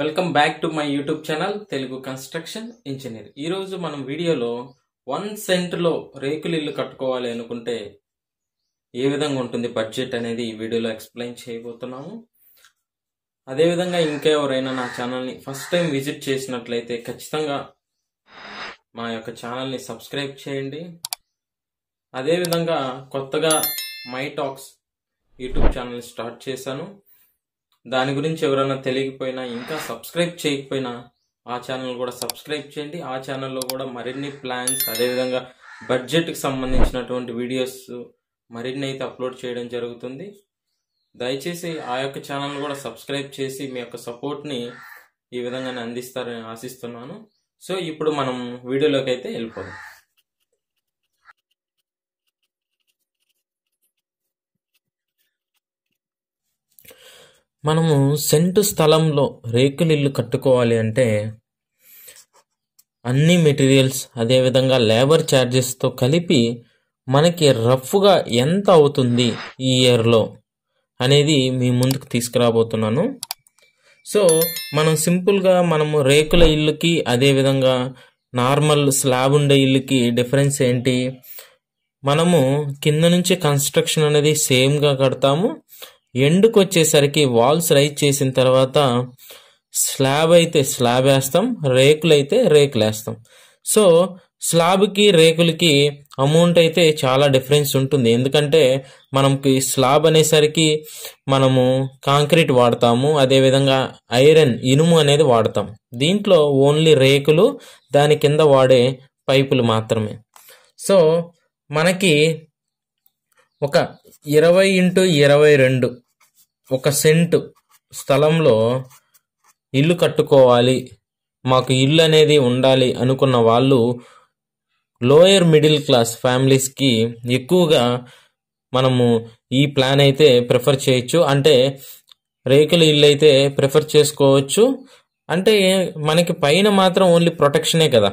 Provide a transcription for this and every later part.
welcome back to my YouTube channel Telugu construction engineer ఈరోజు మనం వీడియోలో వన్ సెంట్లో రేకులు ఇల్లు కట్టుకోవాలి అనుకుంటే ఏ విధంగా ఉంటుంది బడ్జెట్ అనేది ఈ వీడియోలో ఎక్స్ప్లెయిన్ చేయబోతున్నాము అదేవిధంగా ఇంకెవరైనా నా ఛానల్ని ఫస్ట్ టైం విజిట్ చేసినట్లయితే ఖచ్చితంగా మా యొక్క ఛానల్ని సబ్స్క్రైబ్ చేయండి అదేవిధంగా కొత్తగా my talks YouTube channel start చేశాను దాని గురించి ఎవరైనా తెలియకపోయినా ఇంకా సబ్స్క్రైబ్ చేయకపోయినా ఆ ఛానల్ కూడా సబ్స్క్రైబ్ చేయండి ఆ ఛానల్లో కూడా మరిన్ని ప్లాన్స్ అదేవిధంగా బడ్జెట్కి సంబంధించినటువంటి వీడియోస్ మరిన్ని అయితే అప్లోడ్ చేయడం జరుగుతుంది దయచేసి ఆ యొక్క ఛానల్ కూడా సబ్స్క్రైబ్ చేసి మీ యొక్క సపోర్ట్ని ఈ విధంగానే అందిస్తారని ఆశిస్తున్నాను సో ఇప్పుడు మనం వీడియోలోకి అయితే వెళ్ళిపోదాం మనము సెంటు స్థలంలో ఇల్లు కట్టుకోవాలి అంటే అన్ని మెటీరియల్స్ అదేవిధంగా లేబర్ ఛార్జెస్తో కలిపి మనకి రఫ్గా ఎంత అవుతుంది ఈ ఇయర్లో అనేది మీ ముందుకు తీసుకురాబోతున్నాను సో మనం సింపుల్గా మనము రేకుల ఇల్లుకి అదేవిధంగా నార్మల్ స్లాబ్ ఉండే ఇల్లుకి డిఫరెన్స్ ఏంటి మనము కింద నుంచి కన్స్ట్రక్షన్ అనేది సేమ్గా కడతాము ఎండుకొచ్చేసరికి వాల్స్ రైజ్ చేసిన తర్వాత స్లాబ్ అయితే స్లాబ్ వేస్తాం రేకులు అయితే రేకులు వేస్తాం సో స్లాబ్కి రేకులకి అమౌంట్ అయితే చాలా డిఫరెన్స్ ఉంటుంది ఎందుకంటే మనకి స్లాబ్ అనేసరికి మనము కాంక్రీట్ వాడతాము అదేవిధంగా ఐరన్ ఇనుము అనేది వాడతాం దీంట్లో ఓన్లీ రేకులు దాని కింద వాడే పైపులు మాత్రమే సో మనకి ఒక ఇరవై ఇంటూ ఇరవై రెండు ఒక సెంట్ స్థలంలో ఇల్లు కట్టుకోవాలి మాకు ఇల్లు అనేది ఉండాలి అనుకున్న వాళ్ళు లోయర్ మిడిల్ క్లాస్ ఫ్యామిలీస్కి ఎక్కువగా మనము ఈ ప్లాన్ అయితే ప్రిఫర్ చేయొచ్చు అంటే రేకుల ఇల్లు అయితే ప్రిఫర్ చేసుకోవచ్చు అంటే మనకి పైన మాత్రం ఓన్లీ ప్రొటెక్షనే కదా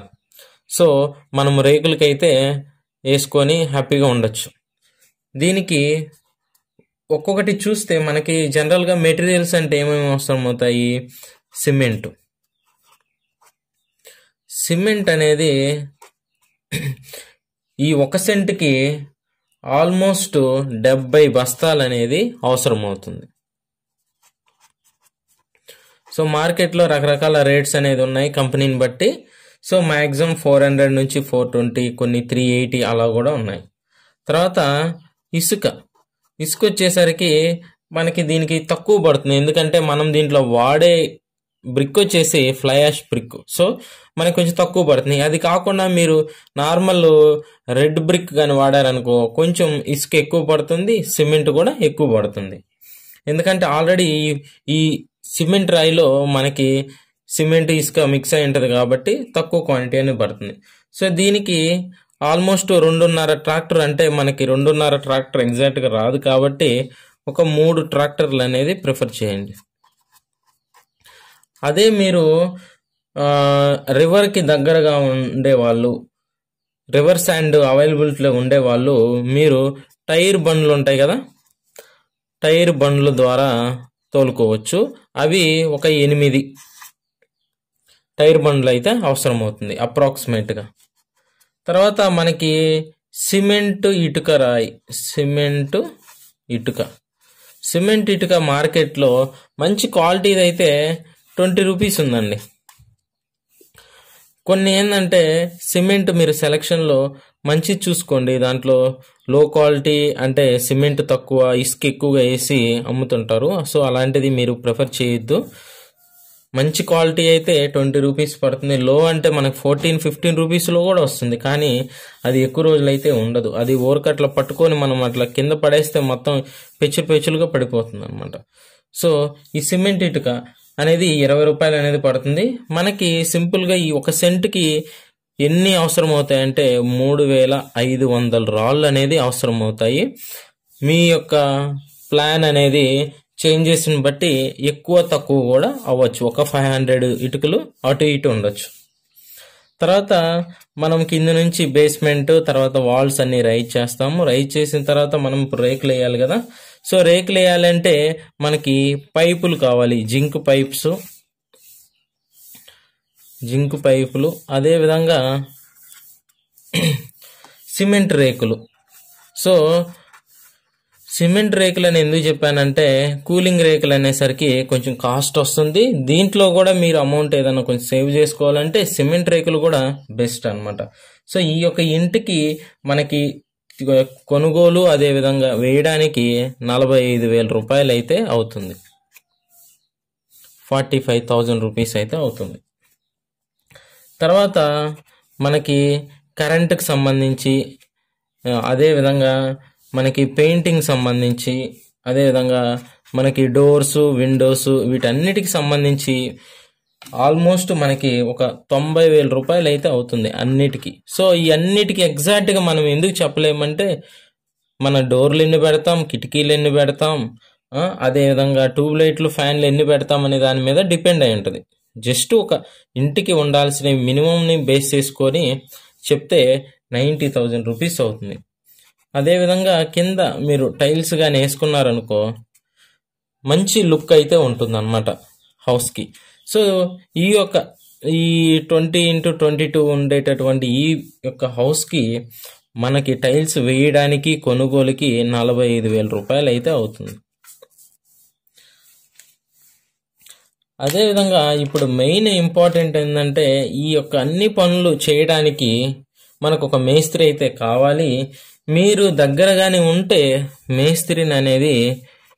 సో మనం రేకులకైతే వేసుకొని హ్యాపీగా ఉండొచ్చు దీనికి ఒక్కొక్కటి చూస్తే మనకి జనరల్గా మెటీరియల్స్ అంటే ఏమేమి అవసరం అవుతాయి సిమెంట్ సిమెంట్ అనేది ఈ ఒక సెంట్కి ఆల్మోస్ట్ డెబ్బై బస్తాలు అనేది అవసరం అవుతుంది సో మార్కెట్లో రకరకాల రేట్స్ అనేది ఉన్నాయి కంపెనీని బట్టి సో మ్యాక్సిమం ఫోర్ హండ్రెడ్ నుంచి ఫోర్ ట్వంటీ కొన్ని త్రీ ఎయిటీ అలా కూడా ఉన్నాయి తర్వాత ఇసుక ఇసుక వచ్చేసరికి మనకి దీనికి తక్కువ పడుతుంది ఎందుకంటే మనం దీంట్లో వాడే బ్రిక్ వచ్చేసి ఫ్లై యాష్ బ్రిక్ సో మనకి కొంచెం తక్కువ పడుతుంది అది కాకుండా మీరు నార్మల్ రెడ్ బ్రిక్ కానీ వాడారనుకో కొంచెం ఇసుక ఎక్కువ పడుతుంది సిమెంట్ కూడా ఎక్కువ పడుతుంది ఎందుకంటే ఆల్రెడీ ఈ సిమెంట్ రాయిలో మనకి సిమెంట్ ఇసుక మిక్స్ అయి ఉంటుంది కాబట్టి తక్కువ క్వాంటిటీ అనేది పడుతుంది సో దీనికి ఆల్మోస్ట్ రెండున్నర ట్రాక్టర్ అంటే మనకి రెండున్నర ట్రాక్టర్ ఎగ్జాక్ట్గా రాదు కాబట్టి ఒక మూడు ట్రాక్టర్లు అనేది ప్రిఫర్ చేయండి అదే మీరు రివర్కి దగ్గరగా ఉండేవాళ్ళు రివర్ శాండ్ అవైలబిలిటీలో ఉండేవాళ్ళు మీరు టైర్ బండ్లు ఉంటాయి కదా టైర్ బండ్ల ద్వారా తోలుకోవచ్చు అవి ఒక ఎనిమిది టైర్ బండ్లు అయితే అవసరం అవుతుంది అప్రాక్సిమేట్గా తర్వాత మనకి సిమెంట్ ఇటుక రాయి సిమెంటు ఇటుక సిమెంట్ ఇటుక మార్కెట్లో మంచి క్వాలిటీది అయితే ట్వంటీ రూపీస్ ఉందండి కొన్ని ఏంటంటే సిమెంట్ మీరు సెలక్షన్లో మంచి చూసుకోండి దాంట్లో లో క్వాలిటీ అంటే సిమెంట్ తక్కువ ఇసుక ఎక్కువగా వేసి అమ్ముతుంటారు సో అలాంటిది మీరు ప్రిఫర్ చేయొద్దు మంచి క్వాలిటీ అయితే ట్వంటీ రూపీస్ పడుతుంది లో అంటే మనకు ఫోర్టీన్ ఫిఫ్టీన్ రూపీస్లో కూడా వస్తుంది కానీ అది ఎక్కువ రోజులు అయితే ఉండదు అది ఓరకట్ల పట్టుకొని మనం అట్లా కింద పడేస్తే మొత్తం పెచ్చులు పెచ్చులుగా పడిపోతుంది అనమాట సో ఈ సిమెంట్ ఇటుక అనేది ఇరవై రూపాయలు అనేది పడుతుంది మనకి సింపుల్గా ఈ ఒక సెంట్కి ఎన్ని అవసరం అవుతాయంటే మూడు వేల ఐదు వందల రాళ్ళు అనేది అవసరం అవుతాయి మీ యొక్క ప్లాన్ అనేది చేంజెస్ని బట్టి ఎక్కువ తక్కువ కూడా అవ్వచ్చు ఒక ఫైవ్ హండ్రెడ్ ఇటుకలు అటు ఇటు ఉండొచ్చు తర్వాత మనం కింద నుంచి బేస్మెంట్ తర్వాత వాల్స్ అన్ని రైజ్ చేస్తాము రైజ్ చేసిన తర్వాత మనం ఇప్పుడు రేకులు వేయాలి కదా సో రేకులు వేయాలంటే మనకి పైపులు కావాలి జింక్ పైప్స్ జింక్ పైపులు అదేవిధంగా సిమెంట్ రేకులు సో సిమెంట్ రేకులు అని ఎందుకు చెప్పానంటే కూలింగ్ రేకులు అనేసరికి కొంచెం కాస్ట్ వస్తుంది దీంట్లో కూడా మీరు అమౌంట్ ఏదైనా కొంచెం సేవ్ చేసుకోవాలంటే సిమెంట్ రేకులు కూడా బెస్ట్ అనమాట సో ఈ యొక్క ఇంటికి మనకి కొనుగోలు అదేవిధంగా వేయడానికి నలభై ఐదు వేల రూపాయలు అయితే అవుతుంది ఫార్టీ ఫైవ్ థౌజండ్ రూపీస్ అయితే అవుతుంది తర్వాత మనకి కరెంటుకు సంబంధించి అదేవిధంగా మనకి పెయింటింగ్ సంబంధించి అదేవిధంగా మనకి డోర్స్ విండోస్ వీటన్నిటికి సంబంధించి ఆల్మోస్ట్ మనకి ఒక తొంభై వేల రూపాయలు అయితే అవుతుంది అన్నిటికీ సో ఈ అన్నిటికీ ఎగ్జాక్ట్గా మనం ఎందుకు చెప్పలేమంటే మన డోర్లు ఎన్ని పెడతాం కిటికీలు ఎన్ని పెడతాం అదేవిధంగా ట్యూబ్ లైట్లు ఫ్యాన్లు ఎన్ని పెడతాం అనే దాని మీద డిపెండ్ అయి ఉంటుంది జస్ట్ ఒక ఇంటికి ఉండాల్సిన మినిమంని బేస్ చేసుకొని చెప్తే నైంటీ థౌజండ్ రూపీస్ అవుతుంది అదేవిధంగా కింద మీరు టైల్స్ కానీ వేసుకున్నారనుకో మంచి లుక్ అయితే ఉంటుంది ఉంటుందన్నమాట హౌస్కి సో ఈ యొక్క ఈ ట్వంటీ ఇంటూ ట్వంటీ టూ ఉండేటటువంటి ఈ యొక్క హౌస్కి మనకి టైల్స్ వేయడానికి కొనుగోలుకి నలభై ఐదు వేల రూపాయలు అయితే అవుతుంది అదేవిధంగా ఇప్పుడు మెయిన్ ఇంపార్టెంట్ ఏంటంటే ఈ యొక్క అన్ని పనులు చేయడానికి మనకు ఒక మేస్త్రి అయితే కావాలి మీరు దగ్గరగానే ఉంటే మేస్త్రిని అనేది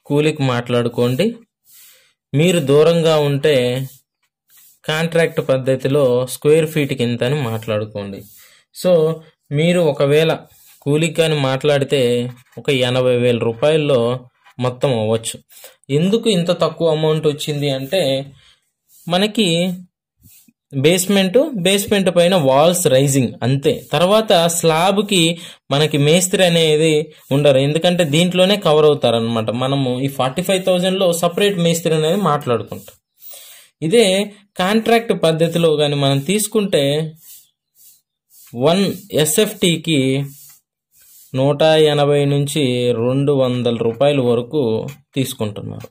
కూలికి మాట్లాడుకోండి మీరు దూరంగా ఉంటే కాంట్రాక్ట్ పద్ధతిలో స్క్వేర్ ఫీట్ కింద అని మాట్లాడుకోండి సో మీరు ఒకవేళ కూలికి కానీ మాట్లాడితే ఒక ఎనభై వేల రూపాయల్లో మొత్తం అవ్వచ్చు ఎందుకు ఇంత తక్కువ అమౌంట్ వచ్చింది అంటే మనకి బేస్మెంట్ బేస్మెంట్ పైన వాల్స్ రైజింగ్ అంతే తర్వాత స్లాబ్కి మనకి మేస్త్రి అనేది ఉండరు ఎందుకంటే దీంట్లోనే కవర్ అవుతారు అనమాట మనము ఈ ఫార్టీ ఫైవ్ థౌజండ్లో సపరేట్ మేస్త్రి అనేది మాట్లాడుకుంటాం ఇదే కాంట్రాక్ట్ పద్ధతిలో కానీ మనం తీసుకుంటే వన్ ఎస్ఎఫ్టీకి నూట ఎనభై నుంచి రెండు వందల రూపాయల వరకు తీసుకుంటున్నారు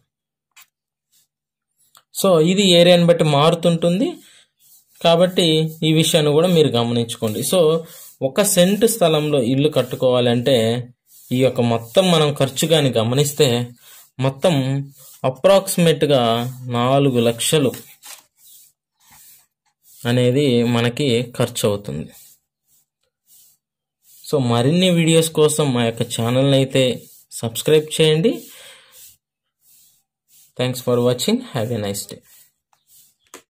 సో ఇది ఏరియాని బట్టి మారుతుంటుంది కాబట్టి ఈ విషయాన్ని కూడా మీరు గమనించుకోండి సో ఒక సెంట్ స్థలంలో ఇల్లు కట్టుకోవాలంటే ఈ యొక్క మొత్తం మనం ఖర్చు కానీ గమనిస్తే మొత్తం అప్రాక్సిమేట్గా నాలుగు లక్షలు అనేది మనకి ఖర్చు అవుతుంది సో మరిన్ని వీడియోస్ కోసం మా యొక్క ఛానల్ని అయితే సబ్స్క్రైబ్ చేయండి thanks for watching have a nice day